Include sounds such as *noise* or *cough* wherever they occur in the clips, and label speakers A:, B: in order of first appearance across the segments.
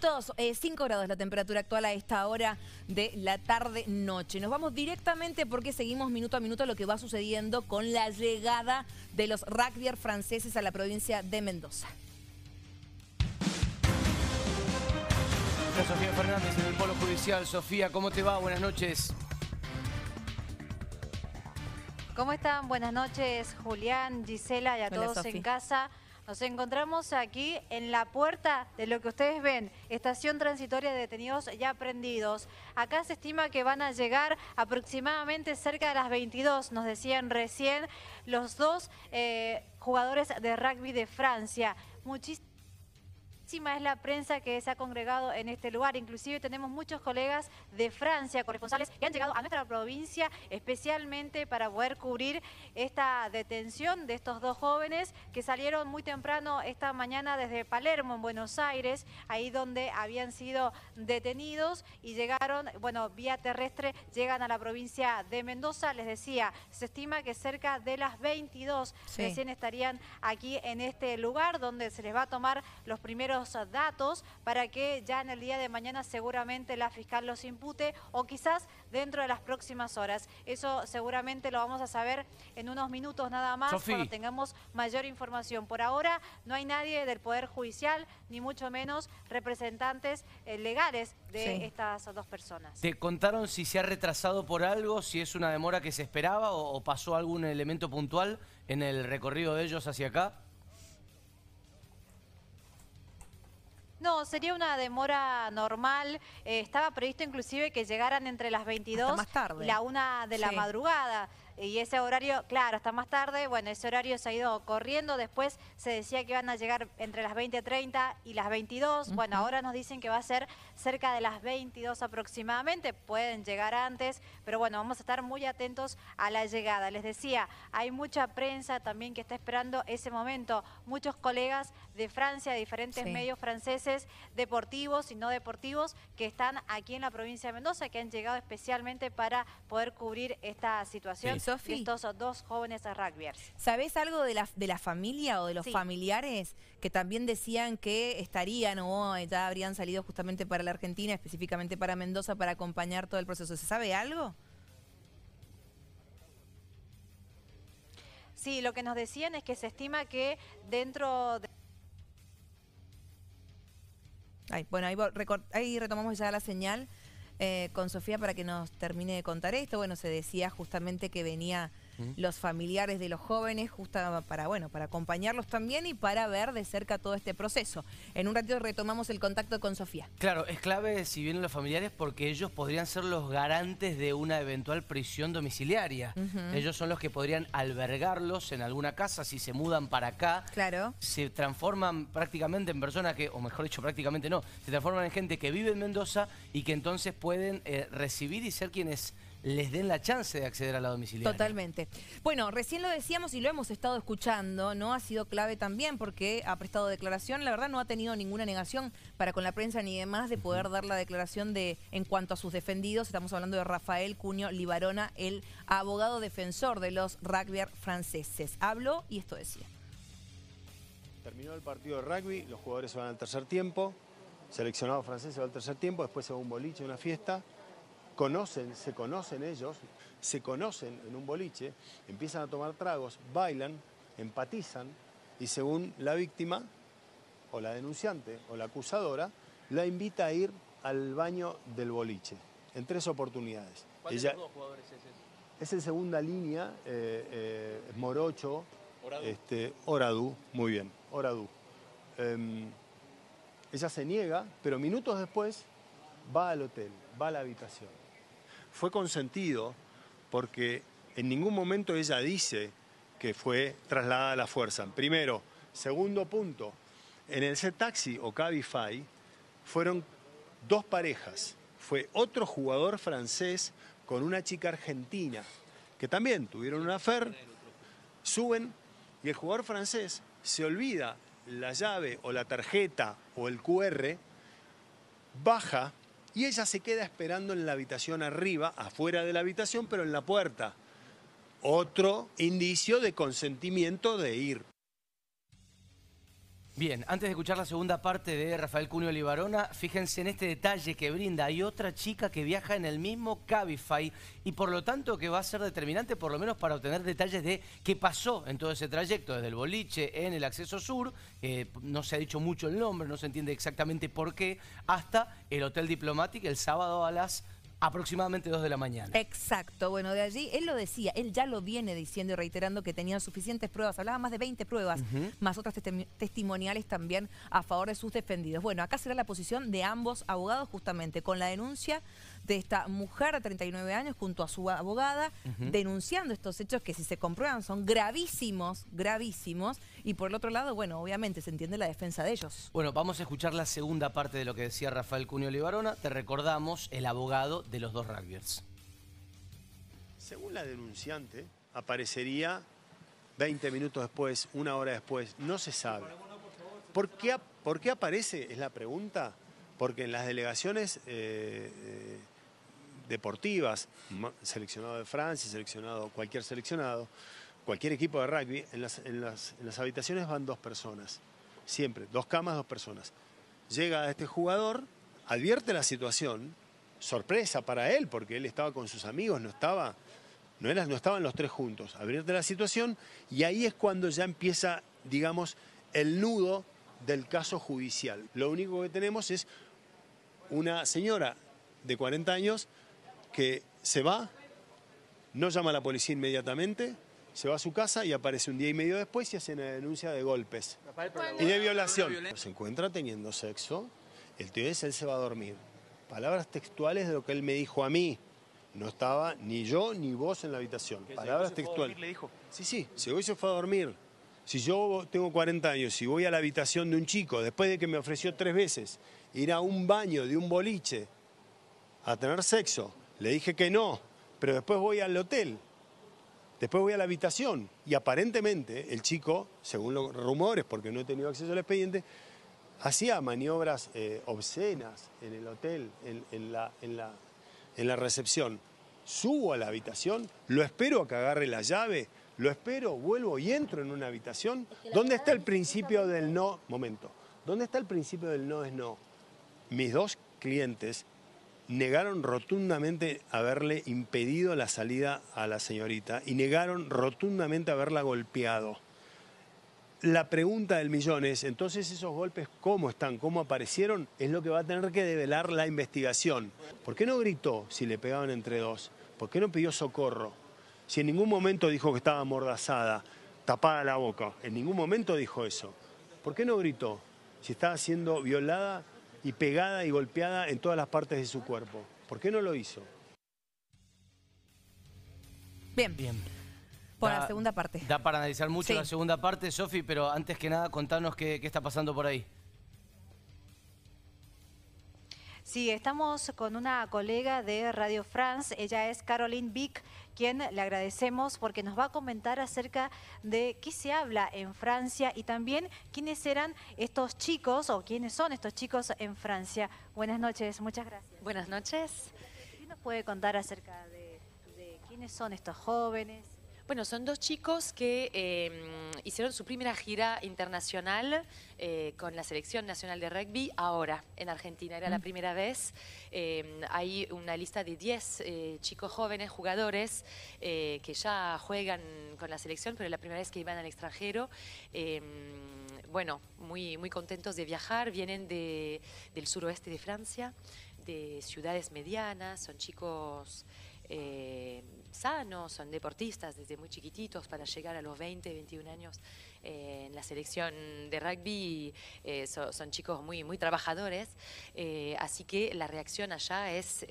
A: 5 eh, grados la temperatura actual a esta hora de la tarde-noche. Nos vamos directamente porque seguimos minuto a minuto lo que va sucediendo con la llegada de los rugbyers franceses a la provincia de Mendoza.
B: Sofía Fernández en el Polo Judicial. Sofía, ¿cómo te va? Buenas noches.
C: ¿Cómo están? Buenas noches, Julián, Gisela y a todos en casa. Nos encontramos aquí en la puerta de lo que ustedes ven, estación transitoria de detenidos ya prendidos. Acá se estima que van a llegar aproximadamente cerca de las 22, nos decían recién, los dos eh, jugadores de rugby de Francia. Muchísimas es la prensa que se ha congregado en este lugar. Inclusive tenemos muchos colegas de Francia, corresponsales, que han llegado a nuestra provincia especialmente para poder cubrir esta detención de estos dos jóvenes que salieron muy temprano esta mañana desde Palermo, en Buenos Aires, ahí donde habían sido detenidos y llegaron, bueno, vía terrestre, llegan a la provincia de Mendoza. Les decía, se estima que cerca de las 22 recién estarían aquí en este lugar donde se les va a tomar los primeros los datos para que ya en el día de mañana seguramente la fiscal los impute o quizás dentro de las próximas horas. Eso seguramente lo vamos a saber en unos minutos nada más cuando tengamos mayor información. Por ahora no hay nadie del Poder Judicial, ni mucho menos representantes eh, legales de estas dos personas.
B: ¿Te contaron si se ha retrasado por algo, si es una demora que se esperaba o pasó algún elemento puntual en el recorrido de ellos hacia acá?
C: No, sería una demora normal. Eh, estaba previsto inclusive que llegaran entre las 22 y la 1 de la madrugada. Y ese horario, claro, hasta más tarde, bueno, ese horario se ha ido corriendo. Después se decía que iban a llegar entre las 20.30 y las 22. Bueno, ahora nos dicen que va a ser cerca de las 22 aproximadamente, pueden llegar antes, pero bueno, vamos a estar muy atentos a la llegada. Les decía, hay mucha prensa también que está esperando ese momento, muchos colegas de Francia, diferentes medios franceses, deportivos y no deportivos, que están aquí en la provincia de Mendoza, que han llegado especialmente para poder cubrir esta situación de estos dos jóvenes a rugbyers.
A: ¿Sabés algo de la, de la familia o de los familiares que también decían que estarían o ya habrían salido justamente para la Argentina, específicamente para Mendoza, para acompañar todo el proceso. ¿Se sabe algo?
C: Sí, lo que nos decían es que se estima que dentro de...
A: bueno, ahí, retomamos ya la señal eh, con Sofía para que nos termine de contar esto. Bueno, se decía justamente que venía los familiares de los jóvenes, justo para, bueno, para acompañarlos también y para ver de cerca todo este proceso. En un ratito retomamos el contacto con Sofía.
B: Claro, es clave si vienen los familiares porque ellos podrían ser los garantes de una eventual prisión domiciliaria. Ellos son los que podrían albergarlos en alguna casa si se mudan para acá. Claro. Se transforman prácticamente en personas que, o mejor dicho, prácticamente no, se transforman en gente que vive en Mendoza y que entonces pueden eh, recibir y ser quienes les den la chance de acceder a la domiciliaria.
A: Totalmente. Bueno, recién lo decíamos y lo hemos estado escuchando, ¿no? Ha sido clave también porque ha prestado declaración, la verdad no ha tenido ninguna negación para con la prensa ni demás de poder dar la declaración de en cuanto a sus defendidos. Estamos hablando de Rafael Cuño Libarona, el abogado defensor de los rugby franceses. Habló y esto decía.
D: Terminó el partido de rugby, los jugadores van al tercer tiempo, seleccionado francés se va al tercer tiempo, después se va un boliche, una fiesta, conocen, se conocen ellos, se conocen en un boliche, empiezan a tomar tragos, bailan, empatizan y según la víctima o la denunciante o la acusadora, la invita a ir al baño del boliche, en tres oportunidades. ¿Cuáles Ella, jugadores es ese? Es en segunda línea, eh, eh, Morocho, Oradú. Este, muy bien, Oradú. Em, ella se niega, pero minutos después va al hotel, va a la habitación fue consentido porque en ningún momento ella dice que fue trasladada a la fuerza. Primero. Segundo punto, en el C-Taxi o Cabify fueron dos parejas. Fue otro jugador francés con una chica argentina que también tuvieron una fer, suben y el jugador francés se olvida la llave o la tarjeta o el QR, baja y ella se queda esperando en la habitación arriba, afuera de la habitación, pero en la puerta. Otro indicio de consentimiento de ir. Bien,
B: antes de escuchar la segunda parte de Rafael Cunio Olivarona, fíjense en este detalle que brinda. Hay otra chica que viaja en el mismo Cabify y por lo tanto que va a ser determinante por lo menos para obtener detalles de qué pasó en todo ese trayecto, desde el boliche en el acceso sur, no se ha dicho mucho el nombre, no se entiende exactamente por qué, hasta el Hotel Diplomatic el sábado a las aproximadamente 2 de la mañana.
A: Exacto, bueno, de allí él lo decía, él ya lo viene diciendo y reiterando que tenía suficientes pruebas, hablaba más de 20 pruebas, más otras testimoniales también a favor de sus defendidos. Bueno, acá será la posición de ambos abogados justamente con la denuncia de esta mujer a 39 años junto a su abogada denunciando estos hechos que si se comprueban son gravísimos, gravísimos. Y por el otro lado, bueno, obviamente se entiende la defensa de ellos.
B: Bueno, vamos a escuchar la segunda parte de lo que decía Rafael Cunio Olivarona. Te recordamos, el abogado de los dos rugbyers.
D: Según la denunciante, aparecería 20 minutos después, una hora después, no se sabe. ¿Por qué, ¿Por qué aparece? Es la pregunta. Porque en las delegaciones eh, eh, deportivas, seleccionado de Francia, seleccionado, cualquier seleccionado, cualquier equipo de rugby, en las, habitaciones van dos personas, siempre, dos camas, dos personas. Llega este jugador, advierte la situación, sorpresa para él, porque él estaba con sus amigos, no estaba, no, no estaban los tres juntos. Advierte la situación y ahí es cuando ya empieza, digamos, el nudo del caso judicial. Lo único que tenemos es una señora de 40 años que se va, no llama a la policía inmediatamente, se va a su casa y aparece un día y medio después y hace una denuncia de golpes y de violación. Se encuentra teniendo sexo, el tío es él se va a dormir. Palabras textuales de lo que él me dijo a mí. No estaba ni yo ni vos en la habitación. Palabras textuales. le dijo. Sí, sí, se hoy se fue a dormir. Si yo tengo 40 años y voy a la habitación de un chico, después de que me ofreció tres veces ir a un baño de un boliche a tener sexo, le dije que no, pero después voy al hotel, después voy a la habitación y aparentemente el chico, según los rumores, porque no he tenido acceso al expediente, hacía maniobras eh, obscenas en el hotel, en, la, en la recepción. Subo a la habitación, lo espero a que agarre la llave, lo espero, vuelvo y entro en una habitación. ¿Dónde está el principio del no? Momento. ¿Dónde está el principio del no es no? Mis dos clientes negaron rotundamente haberle impedido la salida a la señorita y negaron rotundamente haberla golpeado. La pregunta del millón es, entonces esos golpes, ¿cómo están? ¿Cómo aparecieron? Es lo que va a tener que develar la investigación. ¿Por qué no gritó si le pegaban entre dos? ¿Por qué no pidió socorro? Si en ningún momento dijo que estaba amordazada, tapada la boca, en ningún momento dijo eso. ¿Por qué no gritó? Si estaba siendo violada y pegada y golpeada en todas las partes de su cuerpo. ¿Por qué no lo hizo?
A: Bien. Bien. Por la segunda
B: parte. Da para analizar mucho la segunda parte, Sofi, pero antes que nada, contanos qué está pasando por ahí.
C: Sí, estamos con una colega de Radio France, ella es Caroline Vick, quien le agradecemos porque nos va a comentar acerca de qué se habla en Francia y también quiénes eran estos chicos o quiénes son estos chicos en Francia. Buenas noches, muchas gracias. Buenas noches. ¿Qué nos puede contar acerca de,
E: de quiénes son estos jóvenes? Bueno, son dos chicos que em, hicieron su primera gira internacional eh, con la Selección Nacional de Rugby ahora en Argentina. Era la mm. primera vez. Em, hay una lista de 10 eh, chicos jóvenes, jugadores, eh, que ya juegan con la selección, pero es la primera vez que iban al extranjero em, bueno, muy, muy contentos de viajar, vienen del suroeste de Francia, de ciudades medianas, son chicos sanos, son deportistas desde muy chiquititos para llegar a los 20, 21 años eh, en la selección de rugby, eh, son chicos muy, muy trabajadores, eh, así que la reacción allá es,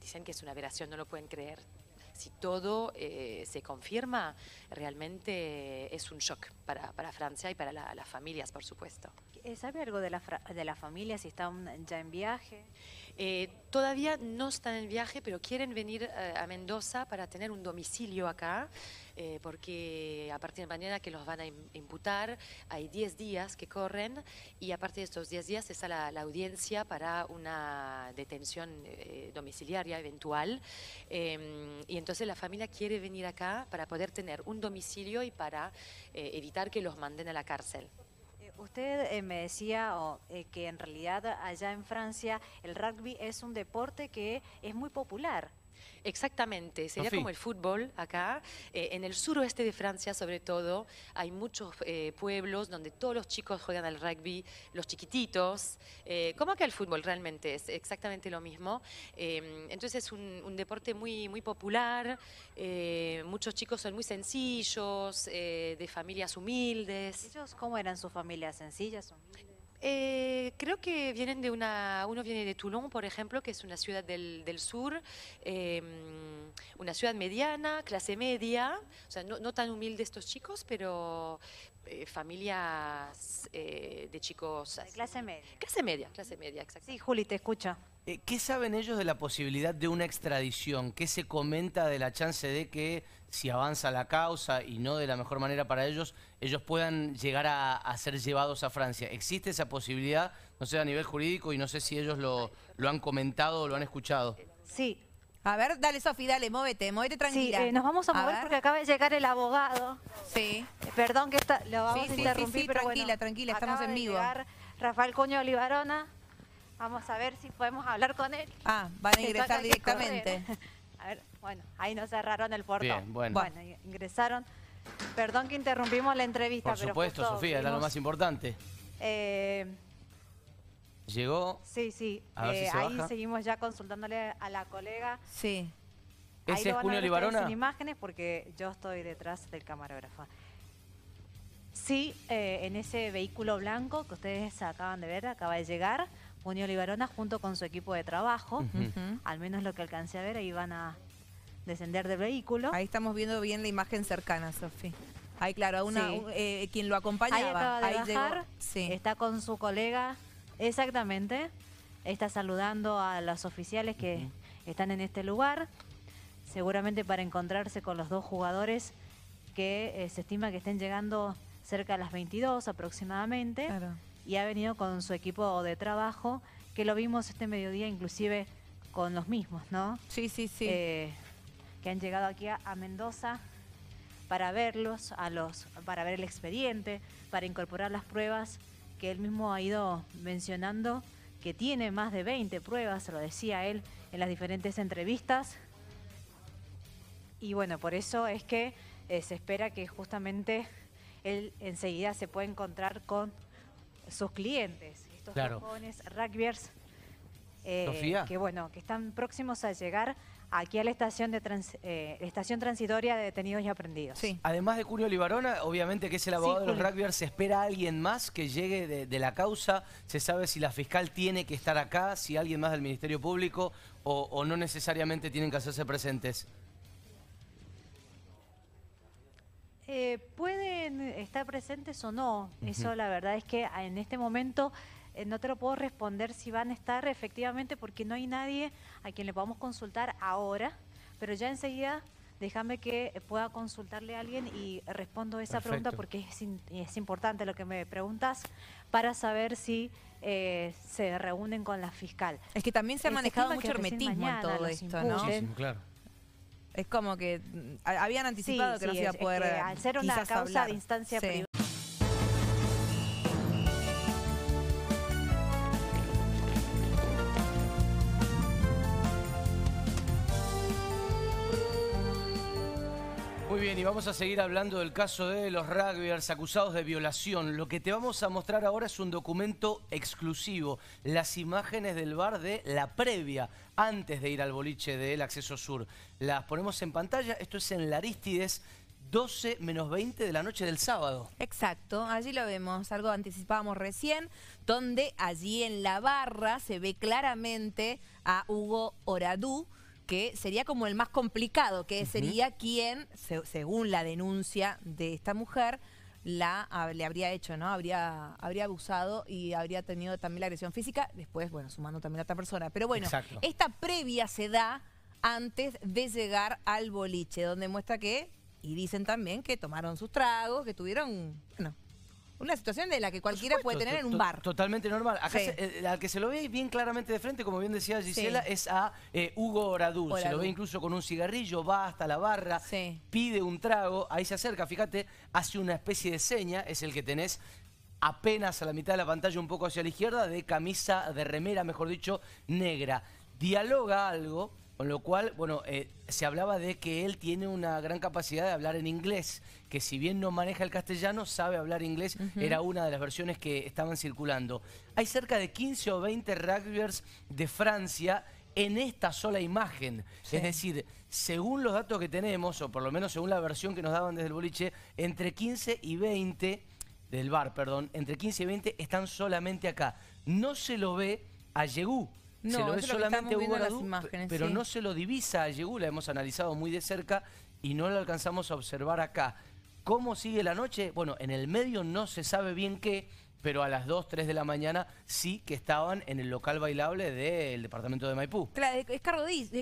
E: dicen que es una aberración, no lo pueden creer. Si todo se confirma, realmente es un shock para, para Francia y para las familias, por supuesto.
C: ¿Sabe algo de, la, de las familias si
E: están ya en viaje? Eh, todavía no están en viaje, pero quieren venir eh, a Mendoza para tener un domicilio acá, eh, porque a partir de mañana que los van a imputar, hay 10 días que corren y a partir de estos 10 días es la, la audiencia para una detención domiciliaria eventual. Em, y entonces la familia quiere venir acá para poder tener un domicilio y para evitar que los manden a la cárcel.
C: Usted eh, me decía eh, que en realidad
E: allá en Francia el rugby es un deporte que es muy popular. Exactamente, sería como el fútbol acá. Eh, en el suroeste de Francia, sobre todo, hay muchos eh, pueblos donde todos los chicos juegan al rugby, los chiquititos. Eh, como acá el fútbol realmente es exactamente lo mismo. Em, entonces es un, deporte muy, muy popular. Eh, muchos chicos son muy sencillos, de familias humildes. ¿Ellos cómo eran sus familias? ¿Sencillas? Humildes? Eh, creo que vienen de una, uno viene de Toulon, por ejemplo, que es una ciudad del, del sur, eh, una ciudad mediana, clase media, o sea, no, no, tan humilde estos chicos, pero, eh, familias eh, de chicos... clase media. Clase media, clase media, exacto. Sí, Juli, te
B: escucha. Eh, ¿Qué saben ellos de la posibilidad de una extradición? ¿Qué se comenta de la chance de que si avanza la causa y no de la mejor manera para ellos, ellos puedan llegar a, ser llevados a Francia? ¿Existe esa posibilidad? No sé, a nivel jurídico y no sé si ellos lo, lo han comentado o lo han escuchado. Sí,
C: a ver, dale, Sofía, dale, móvete, móvete tranquila. Sí, eh, nos vamos a, mover porque acaba de llegar el abogado. Sí. Eh, perdón que lo vamos a interrumpir, tranquila, tranquila, estamos en vivo. Rafael Coño Olivarona. Vamos a ver si podemos hablar con él. Ah, van a ingresar directamente. *laughs* A ver, bueno, ahí nos cerraron el portal. Bien, bueno. Bueno, ingresaron. Perdón que interrumpimos la entrevista, Por supuesto, Sofía, era lo más importante. Eh,
B: Llegó. Sí, sí. Eh, ahí
C: seguimos ya consultándole a la colega. Sí. ¿Ese es Julio Libarona? imágenes porque yo estoy detrás del camarógrafo. Sí, eh, en ese vehículo blanco que ustedes acaban de ver, acaba de llegar Junio Libarona junto con su equipo de trabajo. Al menos lo que alcancé a ver, ahí van a descender del vehículo. Ahí estamos viendo bien la imagen cercana, Sofi. Ahí, claro, una, eh,
A: quien lo acompañaba. Ahí acaba
C: sí. está con su colega Exactamente. Está saludando a los oficiales que están en este lugar, seguramente para encontrarse con los dos jugadores que eh, se estima que estén llegando cerca de las 22 aproximadamente. Y ha venido con su equipo de trabajo, que lo vimos este mediodía inclusive con los mismos, ¿no? Sí, sí, sí. Eh, que han llegado aquí a, a Mendoza para verlos, a los, para ver el expediente, para incorporar las pruebas él mismo ha ido mencionando que tiene más de 20 pruebas, lo decía él en las diferentes entrevistas. Y bueno, por eso es que eh, se espera que justamente él enseguida se pueda encontrar con sus clientes, estos jóvenes eh, que bueno, que están próximos a llegar aquí a la estación, de eh, estación transitoria de detenidos y aprendidos.
B: Además de Curio Libarona, obviamente que es el abogado de los rugbyers, ¿se espera alguien más que llegue de, la causa? ¿Se sabe si la fiscal tiene que estar acá, si alguien más del Ministerio Público o, no necesariamente tienen que hacerse presentes?
C: Eh, pueden estar presentes o no, eso la verdad es que en este momento eh, no te lo puedo responder si van a estar efectivamente porque no hay nadie a quien le podamos consultar ahora, pero ya enseguida déjame que pueda consultarle a alguien y respondo esa pregunta porque es, importante lo que me preguntas para saber si eh, se reúnen con la fiscal. Es que también
A: se ha este manejado mucho hermetismo en todo esto, ¿no? claro. Es como que mm, habían anticipado que no se iba a poder. al ser una causa de instancia privada.
B: Vamos a seguir hablando del caso de los rugbyers acusados de violación. Lo que te vamos a mostrar ahora es un documento exclusivo, las imágenes del bar de la previa, antes de ir al boliche del acceso sur. Las ponemos en pantalla, esto es en Larístides, 12 menos 20 de la noche del sábado.
A: Exacto, allí lo vemos, algo anticipábamos recién, donde allí en la barra se ve claramente a Hugo Oradú, que sería como el más complicado, que sería quien, según la denuncia de esta mujer, la le habría hecho, ¿no? Habría, habría abusado y habría tenido también la agresión física, después, bueno, sumando también a esta persona. Pero bueno, esta previa se da antes de llegar al boliche, donde muestra que, y dicen también que tomaron sus tragos, que tuvieron, bueno, una situación de la que cualquiera puede tener en un bar.
B: Totalmente normal. Eh, al que se lo ve bien claramente de frente, como bien decía Gisela, es a eh, Hugo Oradú. Se lo ve incluso con un cigarrillo, va hasta la barra, pide un trago, ahí se acerca, fíjate, hace una especie de seña, es el que tenés apenas a la mitad de la pantalla, un poco hacia la izquierda, de camisa, de remera, mejor dicho, negra. Dialoga algo con lo cual, bueno, eh, se hablaba de que él tiene una gran capacidad de hablar en inglés, que si bien no maneja el castellano, sabe hablar inglés, era una de las versiones que estaban circulando. Hay cerca de 15 o 20 rugbyers de Francia en esta sola imagen. Es decir, según los datos que tenemos, o por lo menos según la versión que nos daban desde el boliche, entre 15 y 20, del bar, perdón, entre 15 y 20 están solamente acá. No se lo ve a Yegu, no, se lo solamente hubo las imágenes, pero no se lo divisa a Yegu, la hemos analizado muy de cerca y no lo alcanzamos a observar acá. ¿Cómo sigue la noche? Bueno, en el medio no se sabe bien qué, pero a las 2, 3 de la mañana sí que estaban en el local bailable del departamento de Maipú.
A: Claro, es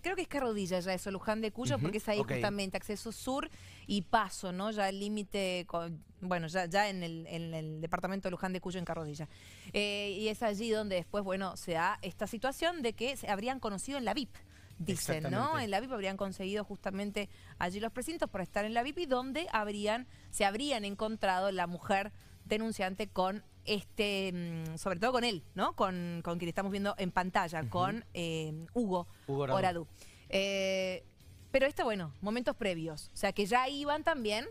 A: creo que es Carrodilla ya eso, Luján de Cuyo, porque es ahí justamente, acceso sur, y Paso, ¿no? Ya el límite, bueno, ya, en, el, departamento de Luján de Cuyo, en Carrodilla. Eh, y es allí donde después, bueno, se da esta situación de que se habrían conocido en la VIP
D: dicen, ¿no? En
A: la VIP habrían conseguido justamente allí los precintos por estar en la VIP y donde habrían, se habrían encontrado la mujer denunciante con este, mm, sobre todo con él, ¿no? Con, con quien estamos viendo en pantalla, con eh, Hugo, Hugo Oradú. Pero esto, bueno, momentos previos. O sea, que ya iban también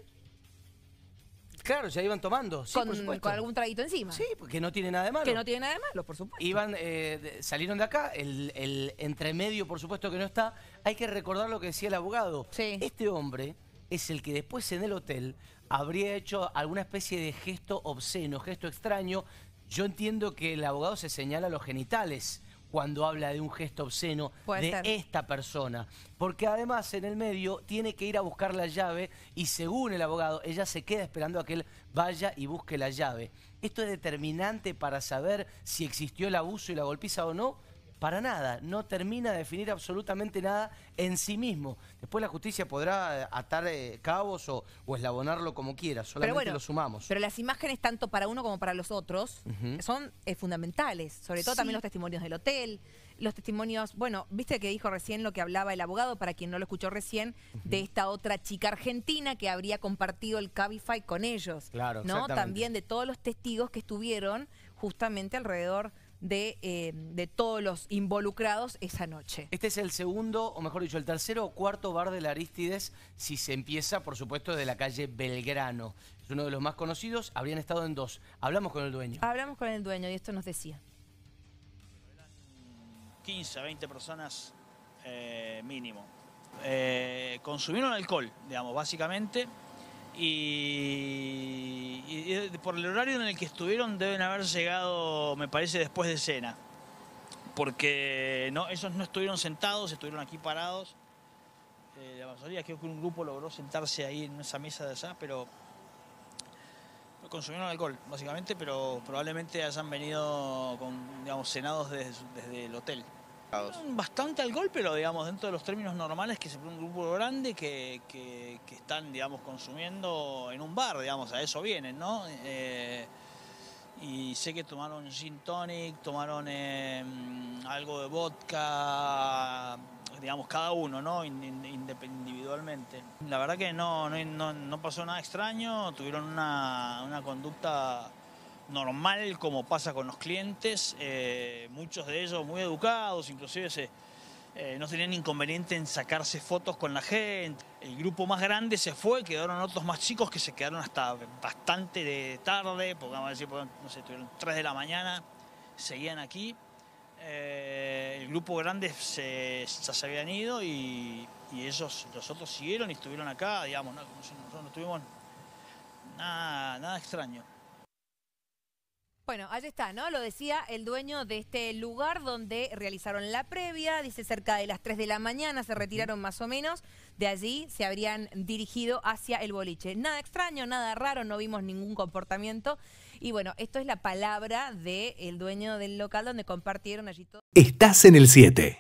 B: Claro, ya iban tomando, sí, con, algún traguito encima. Sí, porque no tiene nada de malo. Que no tiene nada de malo, por supuesto. Iban, eh, salieron de acá, el, el entremedio, por supuesto que no está. Hay que recordar lo que decía el abogado. Este hombre es el que después en el hotel habría hecho alguna especie de gesto obsceno, gesto extraño. Yo entiendo que el abogado se señala los genitales cuando habla de un gesto obsceno de esta persona. Porque además en el medio tiene que ir a buscar la llave y según el abogado, ella se queda esperando a que él vaya y busque la llave. Esto es determinante para saber si existió el abuso y la golpiza o no para nada, no termina de definir absolutamente nada en sí mismo. Después la justicia podrá eh, atar eh, cabos o, eslabonarlo como quiera, solamente bueno, lo sumamos. Pero
A: las imágenes, tanto para uno como para los otros, son eh, fundamentales, sobre todo también los testimonios del hotel, los testimonios, bueno, viste que dijo recién lo que hablaba el abogado, para quien no lo escuchó recién, de esta otra chica argentina que habría compartido el Cabify con ellos. Claro, ¿no? También de todos los testigos que estuvieron justamente alrededor eh, de,
B: todos los involucrados esa noche. Este es el segundo, o mejor dicho, el tercero o cuarto bar de la Aristides, si se empieza, por supuesto, de la calle Belgrano. Es uno de los más conocidos,
F: habrían estado en dos. Hablamos con el dueño.
A: Hablamos con el dueño y esto nos decía.
F: 15, 20 personas eh, mínimo. Eh, consumieron alcohol, digamos, básicamente. Y, por el horario en el que estuvieron deben haber llegado, me parece, después de cena. Porque no, ellos no estuvieron sentados, estuvieron aquí parados. Eh, la mayoría, creo que un grupo logró sentarse ahí en esa mesa de allá, pero consumieron alcohol, básicamente, pero probablemente hayan venido con, digamos, cenados desde, desde el hotel. Bastante al golpe, pero digamos, dentro de los términos normales que se pone un grupo grande que, están, digamos, consumiendo en un bar, digamos, a eso vienen, ¿no? Eh, y sé que tomaron gin tonic, tomaron em, algo de vodka, digamos, cada uno, ¿no? individualmente. La verdad que no, no, no pasó nada extraño, tuvieron una, una conducta normal como pasa con los clientes, eh, muchos de ellos muy educados, inclusive eh, no tenían inconveniente en sacarse fotos con la gente. El grupo más grande se fue, quedaron otros más chicos que se quedaron hasta bastante de tarde, porque decir, pues, no sé, estuvieron 3 de la mañana, seguían aquí. Eh, el grupo grande se, ya se habían ido y, ellos, los otros siguieron y estuvieron acá, digamos, nosotros no estuvimos. nada, nada extraño.
A: Bueno, ahí está, ¿no? Lo decía el dueño de este lugar donde realizaron la previa, dice cerca de las 3 de la mañana, se retiraron más o menos, de allí se habrían dirigido hacia el boliche. Nada extraño, nada raro, no vimos ningún comportamiento. Y bueno, esto es la palabra del el dueño del local donde compartieron allí todo.
D: Estás en el 7.